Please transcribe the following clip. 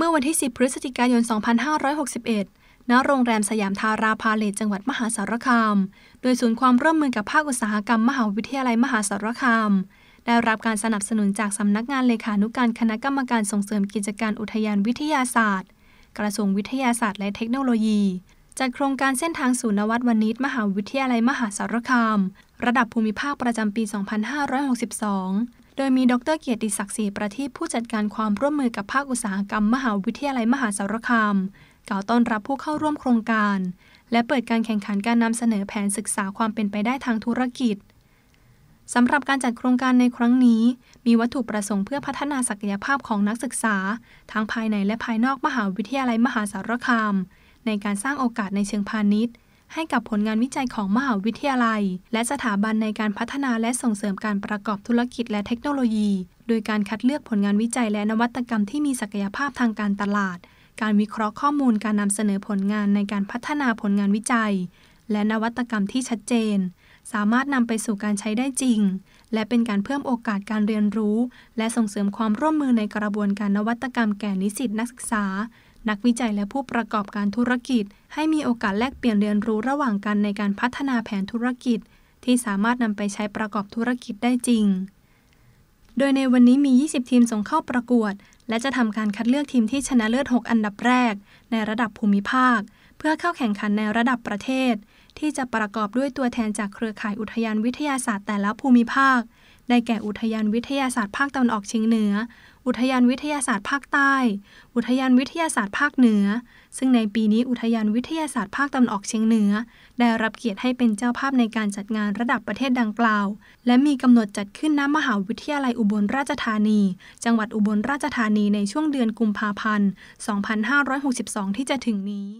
เมื่อวันที่ 10 พฤศจิกายน 2561 ณ โรงแรมสยามทาราพาเลตจังหวัดมหาสารคาม โดยศูนย์ความร่วมมือกับภาคอุตสาหกรรมมหาวิทยาลัยมหาสารคาม ได้รับการสนับสนุนจากสำนักงานเลขานุการคณะกรรมการส่งเสริมกิจการอุทยานวิทยาศาสตร์ กระทรวงวิทยาศาสตร์และเทคโนโลยีจัดโครงการเส้นทางสู่นวัตวณิชมหาวิทยาลัยมหาสารคาม ระดับภูมิภาคประจำปี 2562โดยมีดรเกียรติศักดิ์ศรีประทีปผู้จัดการความร่วมมือกับภาคอุตสาหกรรมมหาวิทยาลัยมหาสารคามกล่าวต้อนรับผู้เข้าร่วมโครงการ และเปิดการแข่งขันการนำเสนอแผนศึกษาความเป็นไปได้ทางธุรกิจสำหรับการจัดโครงการในครั้งนี้ มีวัตถุประสงค์เพื่อพัฒนาศักยภาพของนักศึกษา ทั้งภายในและภายนอกมหาวิทยาลัยมหาสารคามในการสร้างโอกาสในเชิงพาณิชย์ให้กับผลงานวิจัยของมหาวิทยาลัยและสถาบันในการพัฒนาและส่งเสริมการประกอบธุรกิจและเทคโนโลยี โดยการคัดเลือกผลงานวิจัยและนวัตกรรมที่มีศักยภาพทางการตลาด การวิเคราะห์ข้อมูลการนำเสนอผลงานในการพัฒนาผลงานวิจัยและนวัตกรรมที่ชัดเจน สามารถนำไปสู่การใช้ได้จริง และเป็นการเพิ่มโอกาสการเรียนรู้และส่งเสริมความร่วมมือในกระบวนการนวัตกรรมแก่นิสิตนักศึกษานักวิจัยและผู้ประกอบการธุรกิจให้มีโอกาสแลกเปลี่ยนเรียนรู้ระหว่างกันในการพัฒนาแผนธุรกิจ ที่สามารถนำไปใช้ประกอบธุรกิจได้จริง โดยในวันนี้มี 20 ทีมส่งเข้าประกวด และจะทำการคัดเลือกทีมที่ชนะเลิศ 6 อันดับแรกในระดับภูมิภาค เพื่อเข้าแข่งขันในระดับประเทศ ที่จะประกอบด้วยตัวแทนจากเครือข่ายอุทยานวิทยาศาสตร์แต่ละภูมิภาคได้แก่อุทยานวิทยาศาสตร์ภาคตะวันออกเฉียงเหนือ อุทยานวิทยาศาสตร์ภาคใต้ อุทยานวิทยาศาสตร์ภาคเหนือ ซึ่งในปีนี้อุทยานวิทยาศาสตร์ภาคตะวันออกเฉียงเหนือ ได้รับเกียรติให้เป็นเจ้าภาพในการจัดงานระดับประเทศดังกล่าว และมีกำหนดจัดขึ้นณมหาวิทยาลัยอุบลราชธานี จังหวัดอุบลราชธานีในช่วงเดือนกุมภาพันธ์ 2562 ที่จะถึงนี้